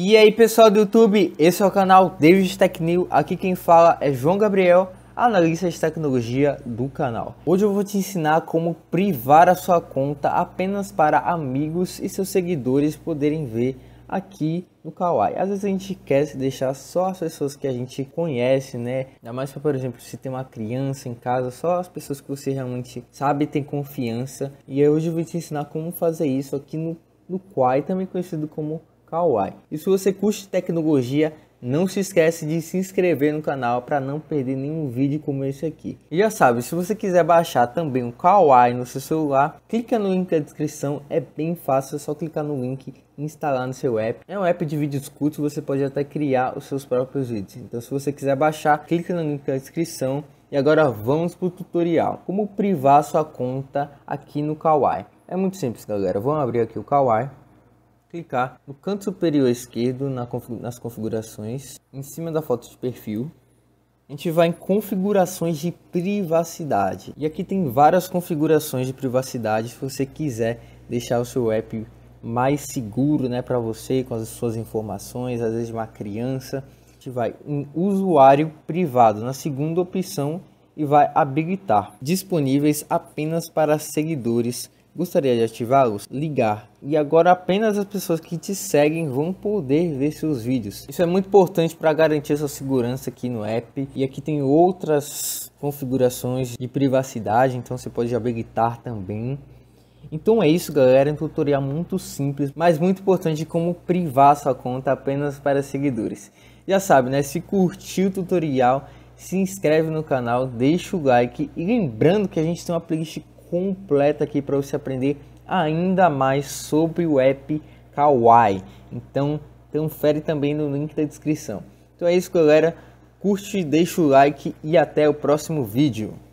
E aí pessoal do YouTube, esse é o canal David Tech New, aqui quem fala é João Gabriel, analista de tecnologia do canal. Hoje eu vou te ensinar como privar a sua conta apenas para amigos e seus seguidores poderem ver aqui no Kawaii. Às vezes a gente quer deixar só as pessoas que a gente conhece, né? Ainda mais para por exemplo, se tem uma criança em casa, só as pessoas que você realmente sabe tem confiança. E hoje eu vou te ensinar como fazer isso aqui no, no Kawaii, também conhecido como Kawaii. E se você curte tecnologia, não se esquece de se inscrever no canal para não perder nenhum vídeo como esse aqui. E já sabe, se você quiser baixar também o Kawaii no seu celular, clica no link da descrição, é bem fácil, é só clicar no link e instalar no seu app. É um app de vídeos curtos, você pode até criar os seus próprios vídeos. Então se você quiser baixar, clica no link da descrição. E agora vamos para o tutorial, como privar sua conta aqui no Kawaii. É muito simples galera, vamos abrir aqui o Kawaii clicar no canto superior esquerdo nas configurações, em cima da foto de perfil. A gente vai em configurações de privacidade. E aqui tem várias configurações de privacidade se você quiser deixar o seu app mais seguro né, para você, com as suas informações, às vezes uma criança. A gente vai em usuário privado, na segunda opção, e vai habilitar, disponíveis apenas para seguidores Gostaria de ativá-los? Ligar. E agora apenas as pessoas que te seguem vão poder ver seus vídeos. Isso é muito importante para garantir sua segurança aqui no app. E aqui tem outras configurações de privacidade, então você pode habilitar também. Então é isso galera, um tutorial muito simples, mas muito importante de como privar sua conta apenas para seguidores. Já sabe né, se curtiu o tutorial, se inscreve no canal, deixa o like e lembrando que a gente tem uma playlist completa aqui para você aprender ainda mais sobre o app Kawaii. Então, confere também no link da descrição. Então é isso, galera. Curte, deixa o like e até o próximo vídeo.